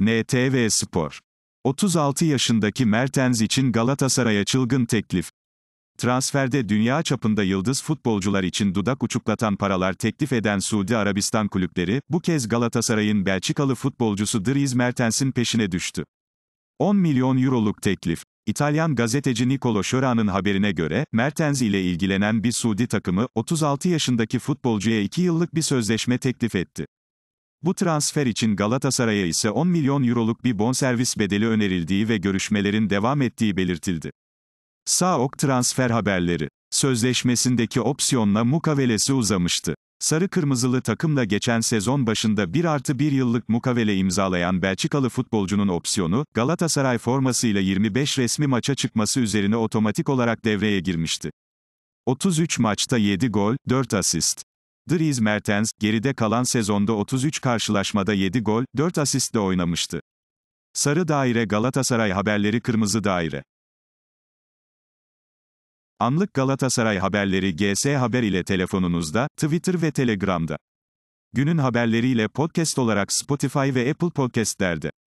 NTV Spor. 36 yaşındaki Mertens için Galatasaray'a çılgın teklif. Transferde dünya çapında yıldız futbolcular için dudak uçuklatan paralar teklif eden Suudi Arabistan kulüpleri, bu kez Galatasaray'ın Belçikalı futbolcusu Dries Mertens'in peşine düştü. 10 milyon euroluk teklif. İtalyan gazeteci Nicolo Şora'nın haberine göre, Mertens ile ilgilenen bir Suudi takımı, 36 yaşındaki futbolcuya 2 yıllık bir sözleşme teklif etti. Bu transfer için Galatasaray'a ise 10 milyon euroluk bir bonservis bedeli önerildiği ve görüşmelerin devam ettiği belirtildi. Saok transfer haberleri. Sözleşmesindeki opsiyonla mukavelesi uzamıştı. Sarı Kırmızılı takımla geçen sezon başında 1 artı 1 yıllık mukavele imzalayan Belçikalı futbolcunun opsiyonu, Galatasaray formasıyla 25 resmi maça çıkması üzerine otomatik olarak devreye girmişti. 33 maçta 7 gol, 4 asist. Dries Mertens, geride kalan sezonda 33 karşılaşmada 7 gol, 4 asistle oynamıştı. Sarı Daire Galatasaray Haberleri Kırmızı Daire Anlık Galatasaray haberleri GS Haber ile telefonunuzda, Twitter ve Telegram'da. Günün haberleriyle podcast olarak Spotify ve Apple Podcast'lerde.